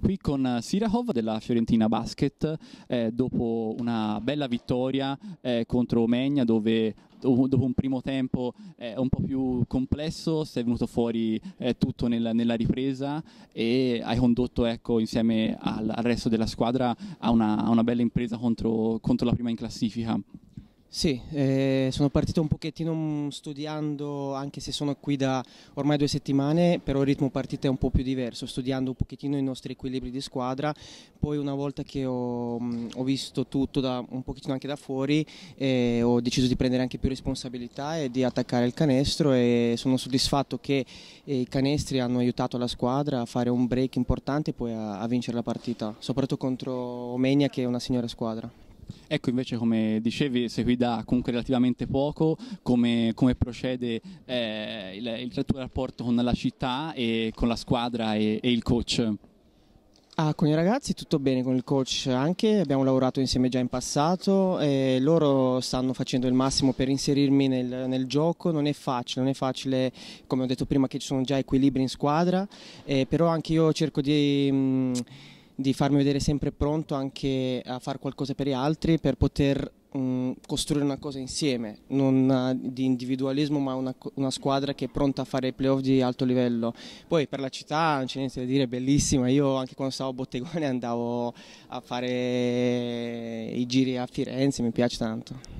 qui con eh, Sirahov della Fiorentina Basket eh, dopo una bella vittoria eh, contro Omegna dove dopo un primo tempo eh, un po' più complesso, sei venuto fuori eh, tutto nel, nella ripresa e hai condotto ecco, insieme al, al, resto della squadra a una, a una bella impresa contro, contro la prima in classifica. Sì, eh, sono partito un pochettino mm, studiando, anche se sono qui da ormai due settimane, però il ritmo partita è un po' più diverso, studiando un pochettino i nostri equilibri di squadra, poi una volta che ho, mm, ho visto tutto da, un pochettino anche da fuori eh, ho deciso di prendere anche più responsabilità e di attaccare il canestro e sono soddisfatto che eh, i canestri hanno aiutato la squadra a fare un break importante e poi a, a vincere la partita, soprattutto contro Omenia che è una signora squadra. Ecco invece come dicevi segui da comunque relativamente poco come, come procede eh, il, il, tuo rapporto con la città e con la squadra e, e il coach? Ah, con i ragazzi tutto bene, con il coach anche, abbiamo lavorato insieme già in passato e loro stanno facendo il massimo per inserirmi nel, nel gioco, non è facile, non è facile come ho detto prima che ci sono già equilibri in squadra, eh, però anche io cerco di... Mh, mm, di farmi vedere sempre pronto anche a fare qualcosa per gli altri, per poter mh, costruire una cosa insieme, non eh, di individualismo ma una, una, squadra che è pronta a fare i playoff di alto livello. Poi per la città non c'è niente da dire, è bellissima, io anche quando stavo a Bottegone andavo a fare i giri a Firenze, mi piace tanto.